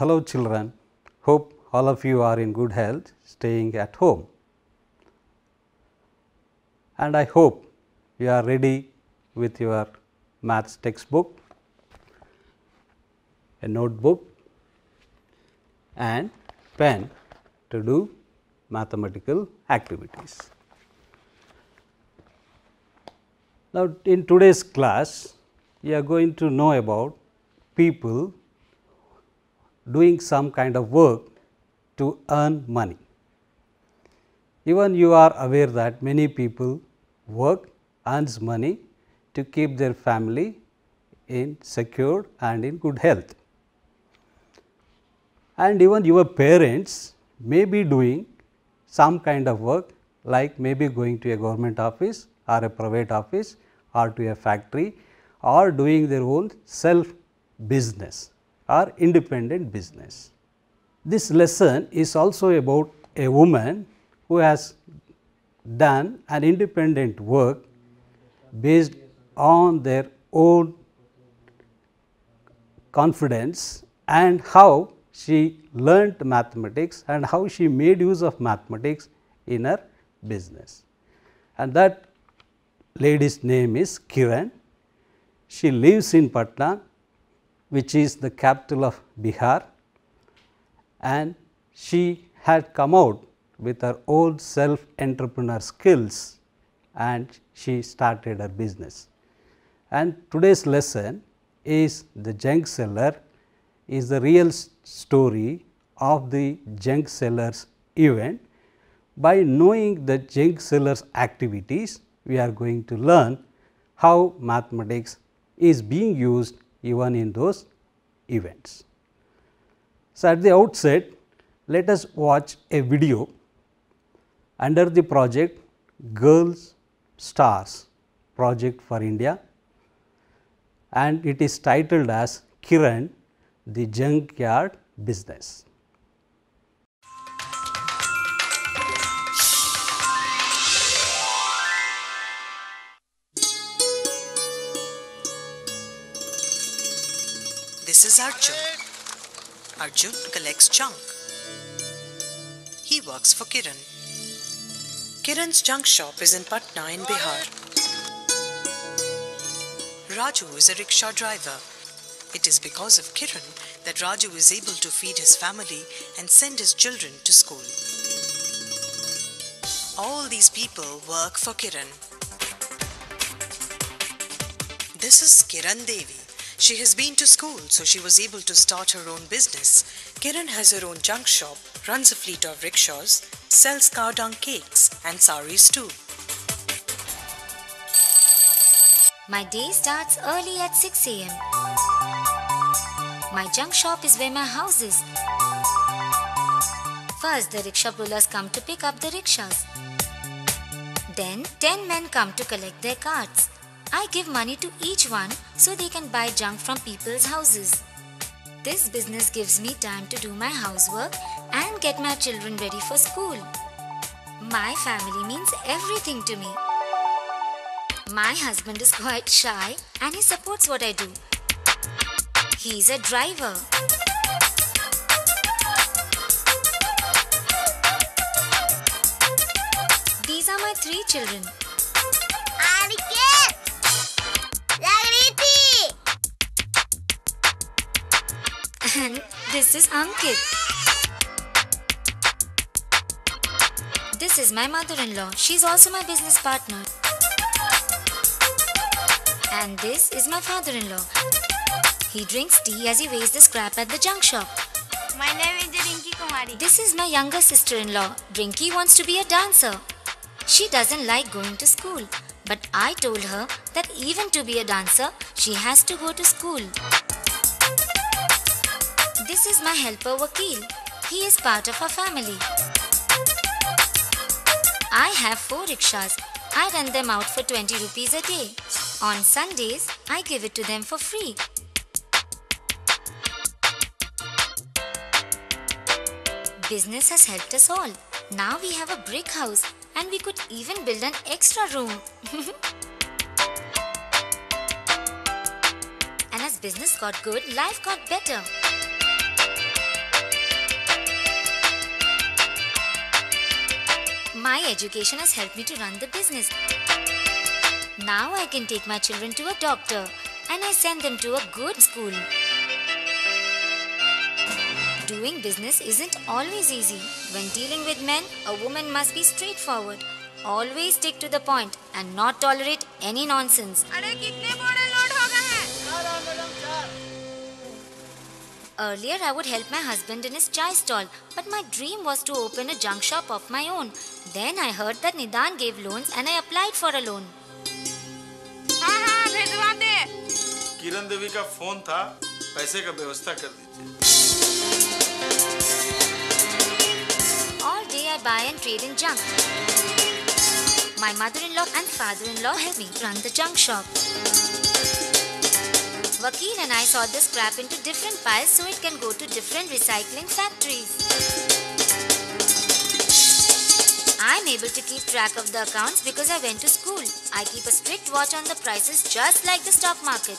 Hello children, hope all of you are in good health staying at home and I hope you are ready with your maths textbook, a notebook and pen to do mathematical activities. Now, in today's class, we are going to know about people doing some kind of work to earn money. Even you are aware that many people work earns money to keep their family in secure and in good health. And even your parents may be doing some kind of work like maybe going to a government office or a private office or to a factory or doing their own self business or independent business. This lesson is also about a woman who has done an independent work based on their own confidence and how she learnt mathematics and how she made use of mathematics in her business. And that lady's name is Kiran. She lives in Patna which is the capital of Bihar and she had come out with her old self entrepreneur skills and she started her business. And today's lesson is the junk seller is the real story of the junk sellers event. By knowing the junk sellers activities, we are going to learn how mathematics is being used even in those events. So, at the outset let us watch a video under the project Girls Stars project for India and it is titled as Kiran the Junkyard Business. Arjun collects junk. He works for Kiran. Kiran's junk shop is in Patna in Bihar. Raju is a rickshaw driver. It is because of Kiran that Raju is able to feed his family and send his children to school. All these people work for Kiran. This is Kiran Devi. She has been to school, so she was able to start her own business. Kiran has her own junk shop, runs a fleet of rickshaws, sells cow dung cakes and saris too. My day starts early at 6 am. My junk shop is where my house is. First, the rickshaw pullers come to pick up the rickshaws. Then, 10 men come to collect their carts. I give money to each one so they can buy junk from people's houses. This business gives me time to do my housework and get my children ready for school. My family means everything to me. My husband is quite shy and he supports what I do. He's a driver. These are my three children. this is Ankit. This is my mother-in-law. She's also my business partner. And this is my father-in-law. He drinks tea as he weighs the scrap at the junk shop. My name is Rinki Kumari. This is my younger sister-in-law. Rinki wants to be a dancer. She doesn't like going to school. But I told her that even to be a dancer, she has to go to school. This is my helper Vakil. He is part of our family. I have four rickshaws. I rent them out for 20 rupees a day. On Sundays, I give it to them for free. Business has helped us all. Now we have a brick house and we could even build an extra room. and as business got good, life got better. My education has helped me to run the business. Now I can take my children to a doctor and I send them to a good school. Doing business isn't always easy. When dealing with men, a woman must be straightforward. Always stick to the point and not tolerate any nonsense. Earlier, I would help my husband in his chai stall, but my dream was to open a junk shop of my own. Then I heard that Nidan gave loans and I applied for a loan. किरण देवी का phone. Tha, paise ka व्यवस्था kar dijiye. All day I buy and trade in junk. My mother-in-law and father-in-law help me run the junk shop. Vakil and I sort the scrap into different piles so it can go to different recycling factories. I'm able to keep track of the accounts because I went to school. I keep a strict watch on the prices just like the stock market.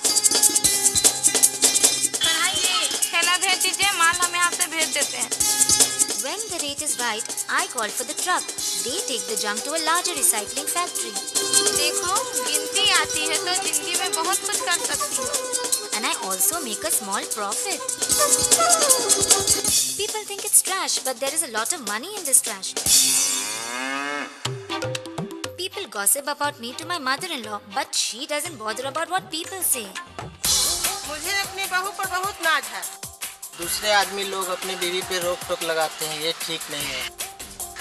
When the rate is right, I call for the truck. They take the junk to a larger recycling factory. देखो गिनती आती है तो जिंदगी में बहुत कुछ कर सकती हूँ. and I also make a small profit. People think it's trash, but there is a lot of money in this trash. People gossip about me to my mother-in-law, but she doesn't bother about what people say. मुझे अपनी बहू पर बहुत नाज है दूसरे आदमी लोग अपनी बीवी पे रोक टोक लगाते हैं ये ठीक नहीं है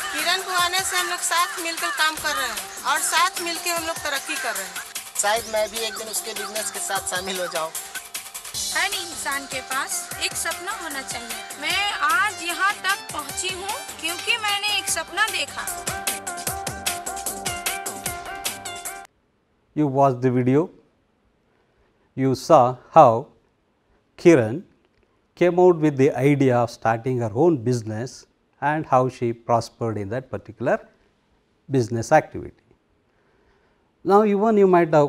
किरण को आने से हम लोग साथ मिलकर काम कर रहे हैं और साथ मिलकर हम लोग तरक्की कर रहे हैं शायद मैं भी एक दिन उसके बिजनेस के साथ शामिल हो जाऊं। हर इंसान के पास एक सपना होना चाहिए मैं आज यहाँ तक पहुँची हूँ क्योंकि मैंने एक सपना देखा you watch the video you saw how Kiran came out with the idea of starting her own business and how she prospered in that particular business activity. Now, even you might have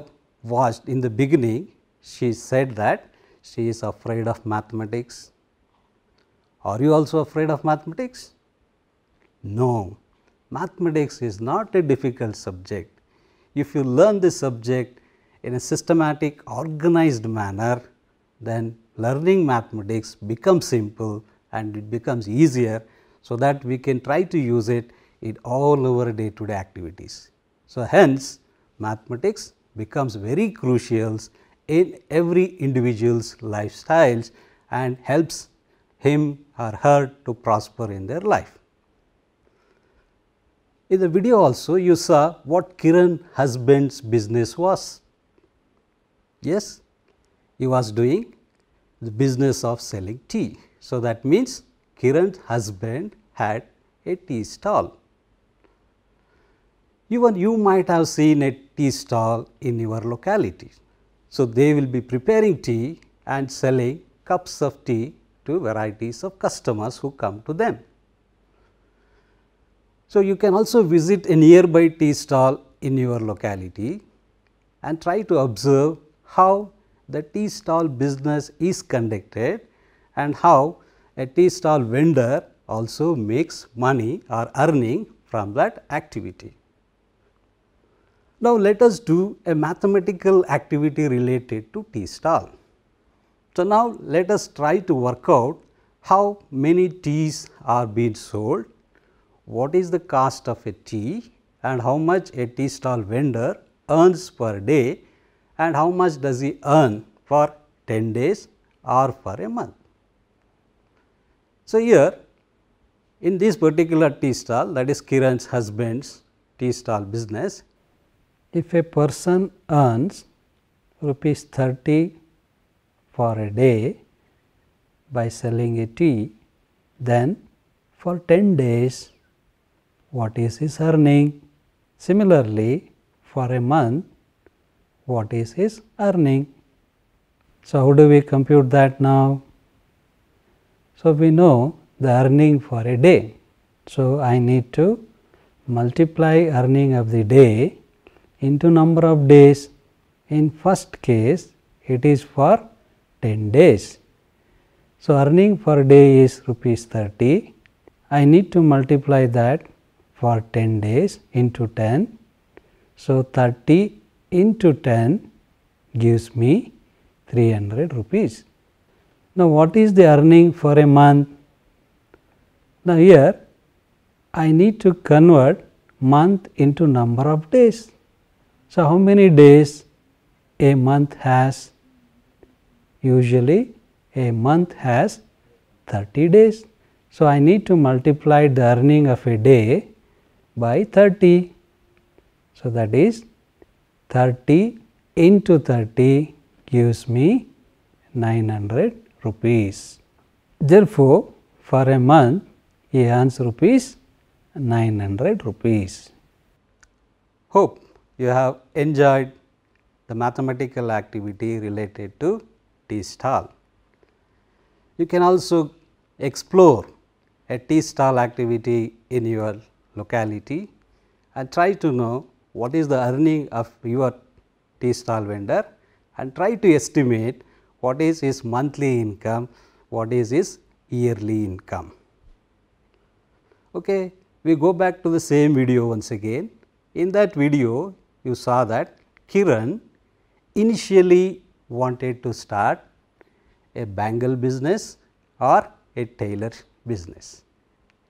watched in the beginning, she said that she is afraid of mathematics. Are you also afraid of mathematics? No, mathematics is not a difficult subject. If you learn this subject in a systematic organized manner, then learning mathematics becomes simple and it becomes easier so that we can try to use it in all our day to day activities. So, hence mathematics becomes very crucial in every individual's lifestyles and helps him or her to prosper in their life. In the video also you saw what Kiran husband's business was. Yes, he was doing the business of selling tea. So, that means Kiran's husband had a tea stall. Even you might have seen a tea stall in your locality. So, they will be preparing tea and selling cups of tea to varieties of customers who come to them. So, you can also visit a nearby tea stall in your locality and try to observe how the tea stall business is conducted and how a tea stall vendor also makes money or earning from that activity. Now, let us do a mathematical activity related to T stall. So, now let us try to work out how many T's are being sold, what is the cost of a T and how much a T stall vendor earns per day and how much does he earn for 10 days or for a month. So, here in this particular tea stall that is Kiran's husband's tea stall business, if a person earns rupees 30 for a day by selling a tea, then for 10 days what is his earning? Similarly, for a month what is his earning? So, how do we compute that now? So, we know the earning for a day. So, I need to multiply earning of the day into number of days. In first case, it is for 10 days. So, earning per day is rupees 30. I need to multiply that for 10 days into 10. So, 30 into 10 gives me 300 rupees. Now, what is the earning for a month? Now, here I need to convert month into number of days. So, how many days a month has? Usually a month has 30 days. So, I need to multiply the earning of a day by 30. So, that is 30 into 30 gives me 900 rupees. Therefore, for a month he earns rupees 900 rupees. Hope you have enjoyed the mathematical activity related to T stall. You can also explore a T stall activity in your locality and try to know what is the earning of your T stall vendor and try to estimate what is his monthly income, what is his yearly income. Okay. We go back to the same video once again. In that video, you saw that Kiran initially wanted to start a bangle business or a tailor business.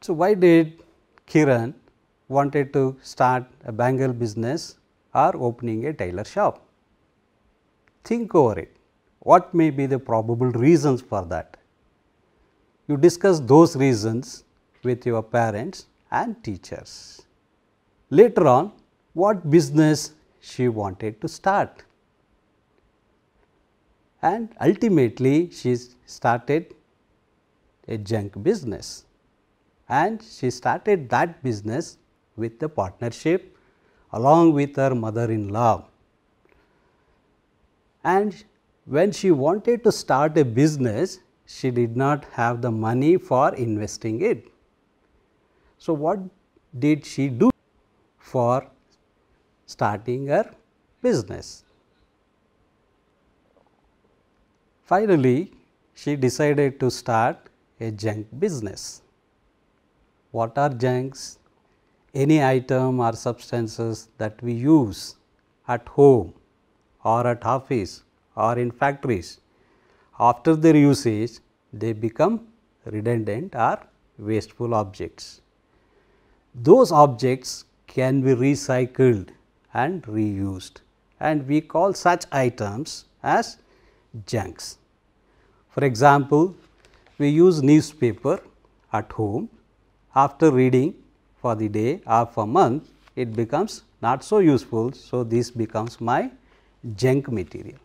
So, why did Kiran wanted to start a bangle business or opening a tailor shop? Think over it. What may be the probable reasons for that? You discuss those reasons with your parents and teachers. Later on, what business she wanted to start. And ultimately, she started a junk business and she started that business with the partnership along with her mother-in-law. And when she wanted to start a business, she did not have the money for investing it. So, what did she do for starting her business. Finally, she decided to start a junk business. What are junks? Any item or substances that we use at home or at office or in factories. After their usage, they become redundant or wasteful objects. Those objects can be recycled and reused and we call such items as junks. For example, we use newspaper at home after reading for the day or for month it becomes not so useful. So, this becomes my junk material.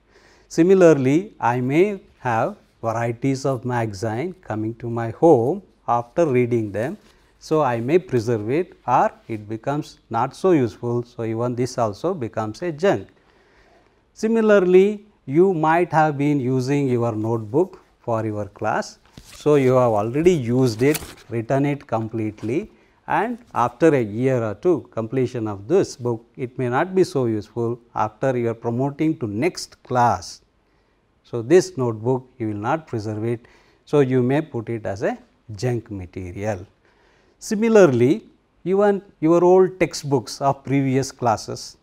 Similarly, I may have varieties of magazine coming to my home after reading them so, I may preserve it or it becomes not so useful. So, even this also becomes a junk. Similarly, you might have been using your notebook for your class. So, you have already used it, written it completely and after a year or two completion of this book, it may not be so useful after you are promoting to next class. So, this notebook you will not preserve it. So, you may put it as a junk material. Similarly, even your old textbooks of previous classes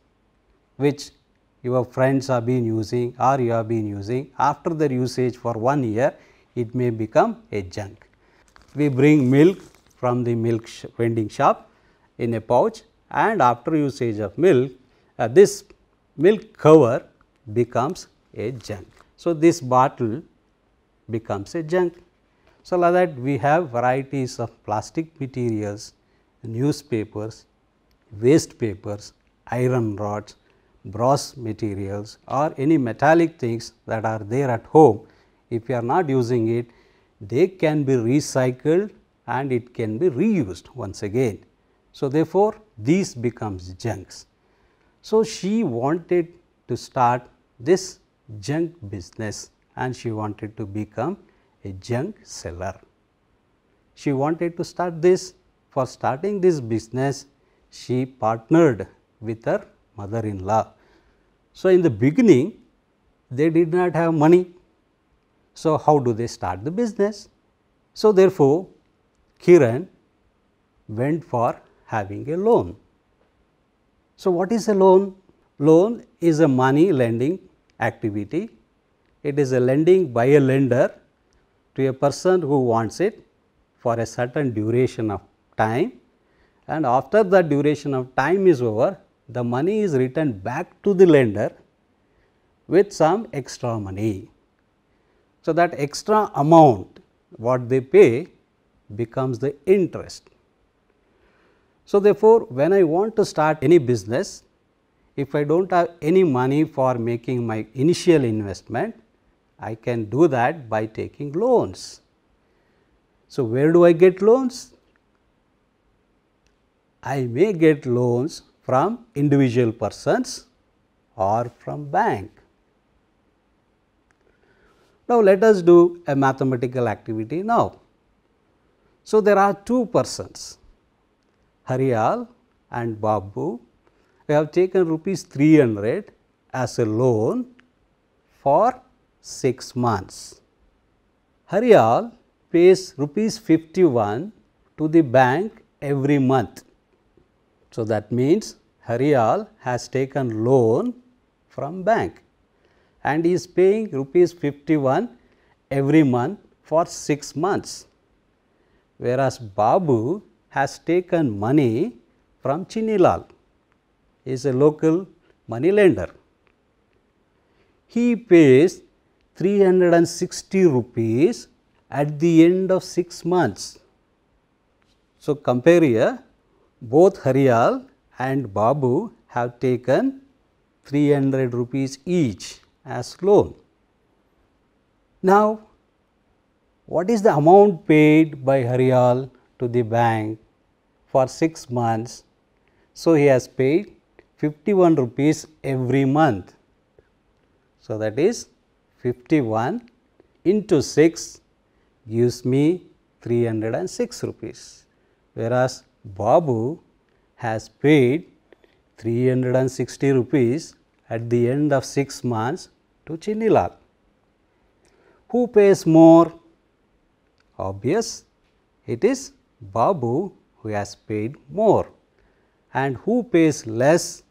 which your friends have been using or you have been using after their usage for one year it may become a junk. We bring milk from the milk sh vending shop in a pouch and after usage of milk uh, this milk cover becomes a junk. So, this bottle becomes a junk. So, like that we have varieties of plastic materials, newspapers, waste papers, iron rods, brass materials or any metallic things that are there at home. If you are not using it, they can be recycled and it can be reused once again. So, therefore, these becomes junks. So, she wanted to start this junk business and she wanted to become a junk seller. She wanted to start this. For starting this business, she partnered with her mother-in-law. So, in the beginning, they did not have money. So, how do they start the business? So, therefore, Kiran went for having a loan. So, what is a loan? Loan is a money lending activity. It is a lending by a lender to a person who wants it for a certain duration of time and after that duration of time is over the money is returned back to the lender with some extra money. So, that extra amount what they pay becomes the interest. So, therefore, when I want to start any business, if I do not have any money for making my initial investment, I can do that by taking loans. So, where do I get loans? I may get loans from individual persons or from bank. Now, let us do a mathematical activity now. So, there are two persons Harial and Babu they have taken rupees 300 as a loan for 6 months. Hariyal pays rupees 51 to the bank every month. So, that means Hariyal has taken loan from bank and is paying rupees 51 every month for 6 months, whereas Babu has taken money from Chinilal, he is a local money lender. He pays 360 rupees at the end of 6 months. So, compare here both Harial and Babu have taken 300 rupees each as loan. Now, what is the amount paid by Harial to the bank for 6 months? So, he has paid 51 rupees every month. So, that is 51 into 6 gives me 306 rupees, whereas Babu has paid 360 rupees at the end of 6 months to Chinnilal. Who pays more? Obvious, it is Babu who has paid more and who pays less?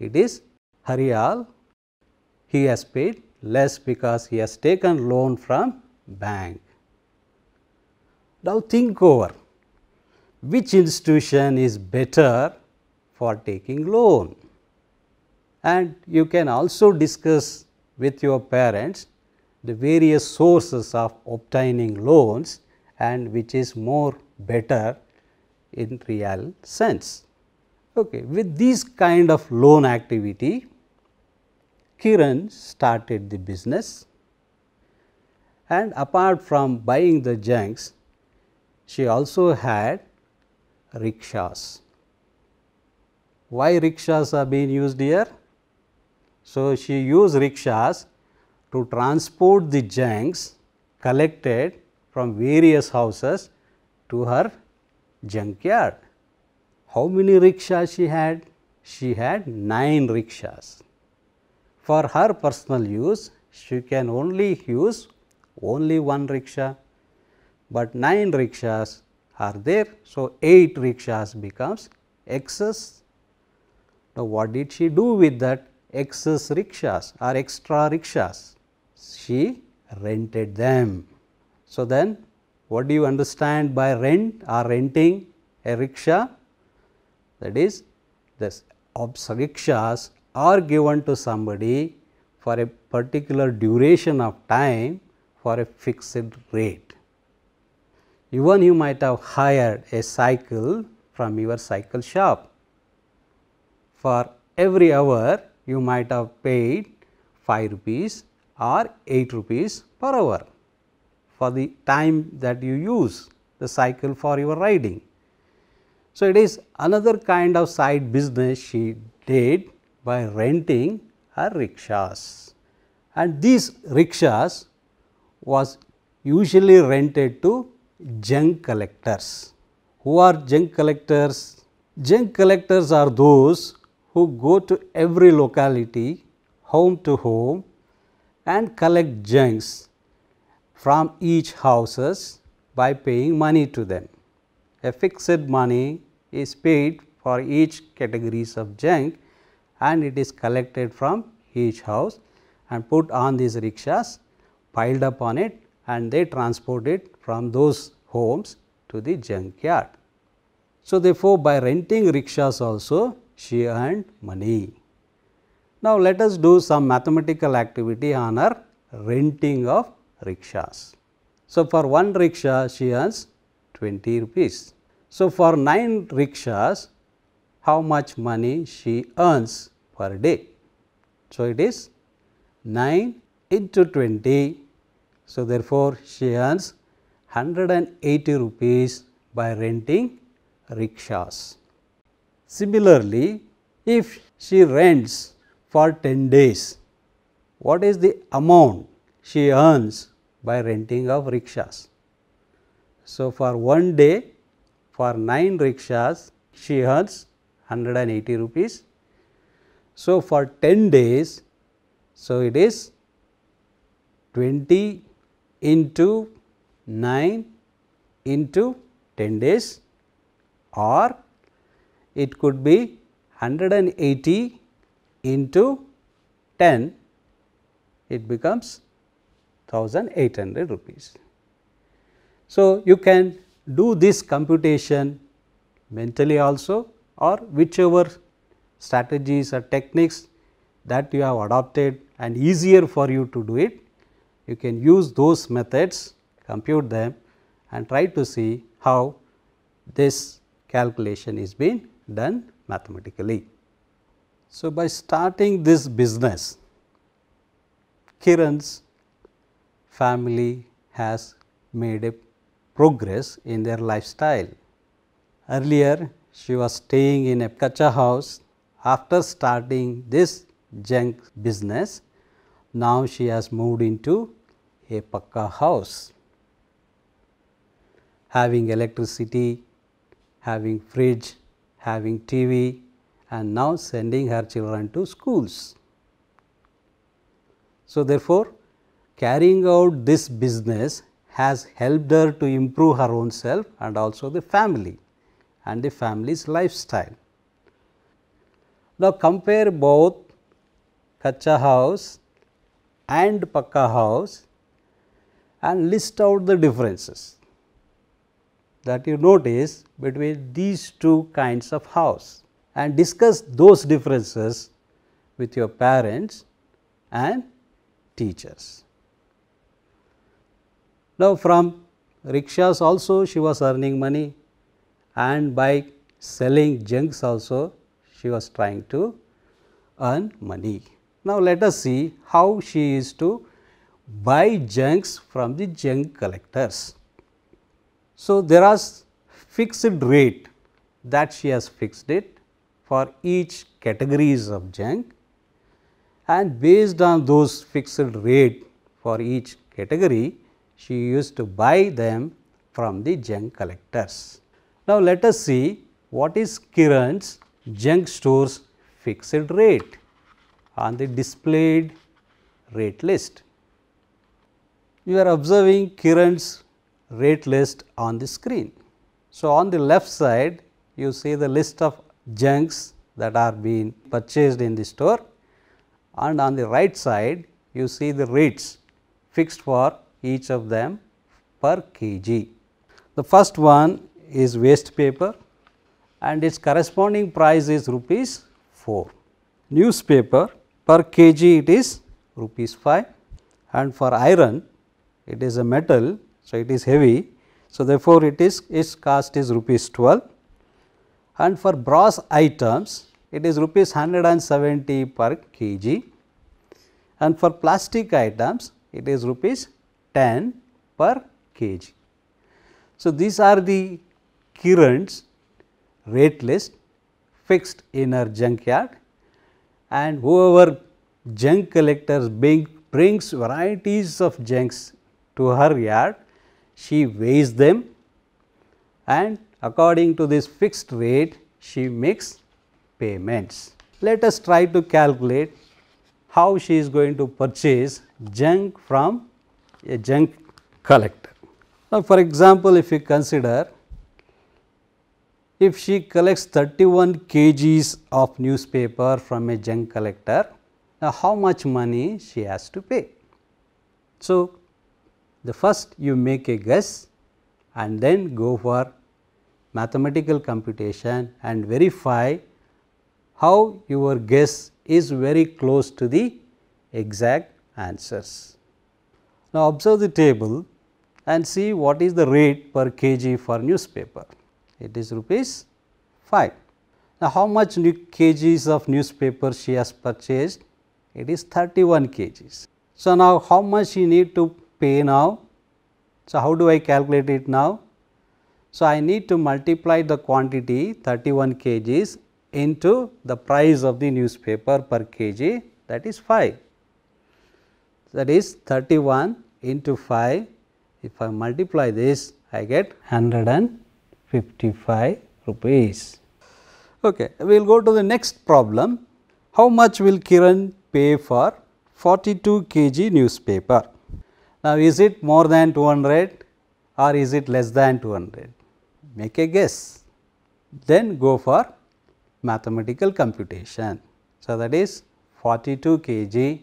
It is Harial, he has paid less because he has taken loan from bank. Now, think over which institution is better for taking loan and you can also discuss with your parents the various sources of obtaining loans and which is more better in real sense. Okay. With this kind of loan activity, Kiran started the business and apart from buying the junks, she also had rickshaws. Why rickshaws are being used here? So, she used rickshaws to transport the junks collected from various houses to her junkyard. How many rickshaws she had? She had 9 rickshaws for her personal use, she can only use only one rickshaw, but 9 rickshaws are there. So, 8 rickshaws becomes excess. Now, what did she do with that excess rickshaws or extra rickshaws? She rented them. So, then what do you understand by rent or renting a rickshaw? That is, this rickshaws or given to somebody for a particular duration of time for a fixed rate. Even you might have hired a cycle from your cycle shop. For every hour you might have paid 5 rupees or 8 rupees per hour for the time that you use the cycle for your riding. So, it is another kind of side business she did by renting her rickshaws. And these rickshaws was usually rented to junk collectors. Who are junk collectors? Junk collectors are those who go to every locality, home to home and collect junks from each houses by paying money to them. A fixed money is paid for each categories of junk and it is collected from each house and put on these rickshaws piled up on it and they transport it from those homes to the junkyard. So, therefore, by renting rickshaws also she earned money. Now, let us do some mathematical activity on her renting of rickshaws. So, for one rickshaw she earns 20 rupees. So, for 9 rickshaws how much money she earns per day. So, it is 9 into 20. So, therefore, she earns 180 rupees by renting rickshaws. Similarly, if she rents for 10 days, what is the amount she earns by renting of rickshaws? So, for one day for 9 rickshaws she earns 180 rupees. So, for 10 days, so it is 20 into 9 into 10 days or it could be 180 into 10 it becomes 1800 rupees. So, you can do this computation mentally also or whichever strategies or techniques that you have adopted and easier for you to do it. You can use those methods, compute them and try to see how this calculation is being done mathematically. So, by starting this business, Kiran's family has made a progress in their lifestyle. Earlier she was staying in a kacha house after starting this junk business. Now, she has moved into a pakka house, having electricity, having fridge, having TV and now sending her children to schools. So, therefore, carrying out this business has helped her to improve her own self and also the family and the family's lifestyle. Now, compare both kacha house and pakka house and list out the differences that you notice between these two kinds of house and discuss those differences with your parents and teachers. Now, from rickshaws also she was earning money and by selling junks also she was trying to earn money. Now, let us see how she is to buy junks from the junk collectors. So, there are fixed rate that she has fixed it for each categories of junk and based on those fixed rate for each category she used to buy them from the junk collectors. Now, let us see what is Kiran's junk stores fixed rate on the displayed rate list. You are observing Kiran's rate list on the screen. So, on the left side you see the list of junks that are being purchased in the store and on the right side you see the rates fixed for each of them per kg. The first one is waste paper and its corresponding price is rupees 4. Newspaper per kg it is rupees 5 and for iron it is a metal so it is heavy so therefore it is its cost is rupees 12 and for brass items it is rupees 170 per kg and for plastic items it is rupees 10 per kg. So, these are the currents rate list fixed in her junkyard and whoever junk collectors bring, brings varieties of junks to her yard, she weighs them and according to this fixed rate she makes payments. Let us try to calculate how she is going to purchase junk from a junk collector. Now, for example, if you consider if she collects 31 kgs of newspaper from a junk collector, now how much money she has to pay? So, the first you make a guess and then go for mathematical computation and verify how your guess is very close to the exact answers. Now, observe the table and see what is the rate per kg for newspaper it is rupees 5. Now, how much kgs of newspaper she has purchased? It is 31 kgs. So, now how much she need to pay now? So, how do I calculate it now? So, I need to multiply the quantity 31 kgs into the price of the newspaper per kg that is 5. That is 31 into 5 if I multiply this I get 100 and 55 rupees. Okay, we will go to the next problem. How much will Kiran pay for 42 kg newspaper? Now, is it more than 200 or is it less than 200? Make a guess, then go for mathematical computation. So, that is 42 kg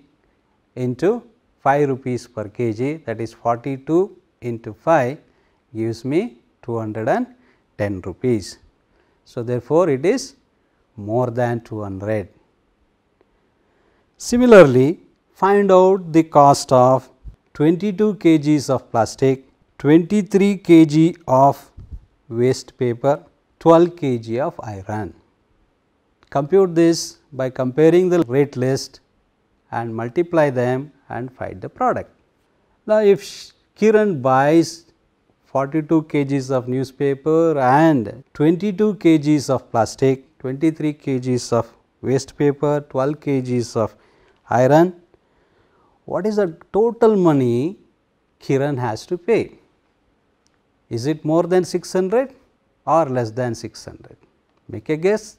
into 5 rupees per kg that is 42 into 5 gives me 200 and 10 rupees. So, therefore, it is more than 200. Similarly, find out the cost of 22 kgs of plastic, 23 kg of waste paper, 12 kg of iron. Compute this by comparing the rate list and multiply them and find the product. Now, if Kiran buys 42 kgs of newspaper and 22 kgs of plastic, 23 kgs of waste paper, 12 kgs of iron. What is the total money Kiran has to pay? Is it more than 600 or less than 600? Make a guess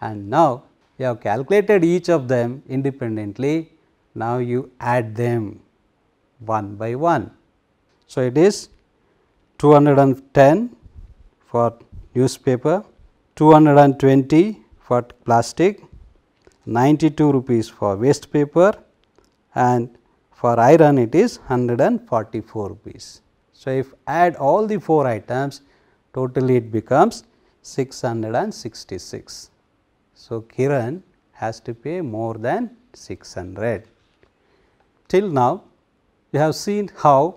and now you have calculated each of them independently. Now you add them one by one. So, it is 210 for newspaper, 220 for plastic, 92 rupees for waste paper and for iron it is 144 rupees. So, if add all the 4 items totally it becomes 666. So, Kiran has to pay more than 600. Till now we have seen how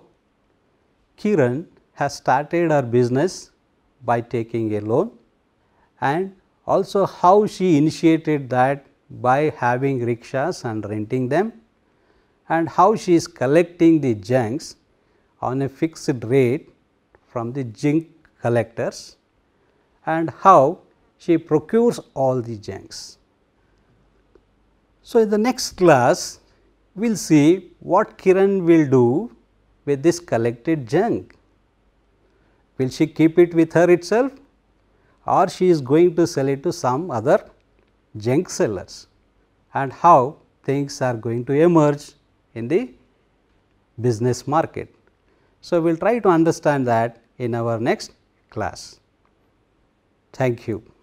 Kiran has started her business by taking a loan and also how she initiated that by having rickshaws and renting them and how she is collecting the junks on a fixed rate from the junk collectors and how she procures all the junks. So, in the next class we will see what Kiran will do with this collected junk. Will she keep it with her itself or she is going to sell it to some other junk sellers and how things are going to emerge in the business market. So, we will try to understand that in our next class. Thank you.